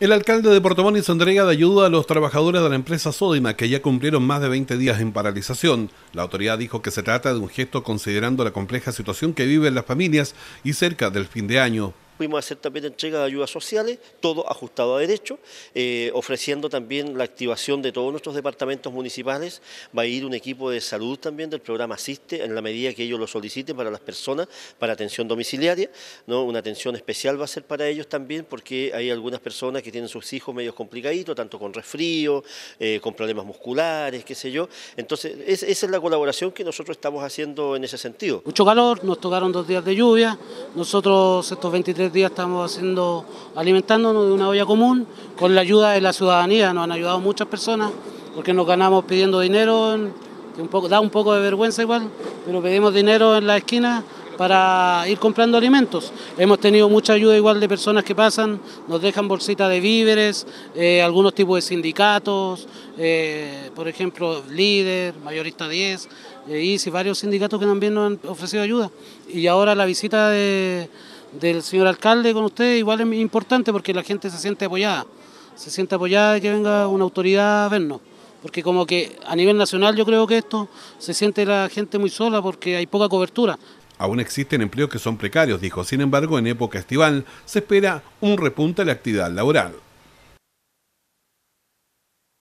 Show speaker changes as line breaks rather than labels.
El alcalde de Portomón se entrega de ayuda a los trabajadores de la empresa Sodima, que ya cumplieron más de 20 días en paralización. La autoridad dijo que se trata de un gesto considerando la compleja situación que viven las familias y cerca del fin de año
fuimos a hacer también entrega de ayudas sociales, todo ajustado a derecho, eh, ofreciendo también la activación de todos nuestros departamentos municipales. Va a ir un equipo de salud también del programa Asiste, en la medida que ellos lo soliciten para las personas, para atención domiciliaria. ¿no? Una atención especial va a ser para ellos también, porque hay algunas personas que tienen sus hijos medio complicaditos, tanto con resfrío, eh, con problemas musculares, qué sé yo. Entonces, esa es la colaboración que nosotros estamos haciendo en ese sentido.
Mucho calor, nos tocaron dos días de lluvia, nosotros estos 23 días estamos haciendo, alimentándonos de una olla común con la ayuda de la ciudadanía. Nos han ayudado muchas personas porque nos ganamos pidiendo dinero, que un poco, da un poco de vergüenza igual, pero pedimos dinero en la esquina para ir comprando alimentos. Hemos tenido mucha ayuda igual de personas que pasan, nos dejan bolsitas de víveres, eh, algunos tipos de sindicatos, eh, por ejemplo, Líder, Mayorista 10, y y varios sindicatos que también nos han ofrecido ayuda. Y ahora la visita de del señor alcalde con usted igual es importante porque la gente se siente apoyada, se siente apoyada de que venga una autoridad a vernos, porque como que a nivel nacional yo creo que esto se siente la gente muy sola porque hay poca cobertura.
Aún existen empleos que son precarios, dijo. Sin embargo, en época estival se espera un repunte a la actividad laboral.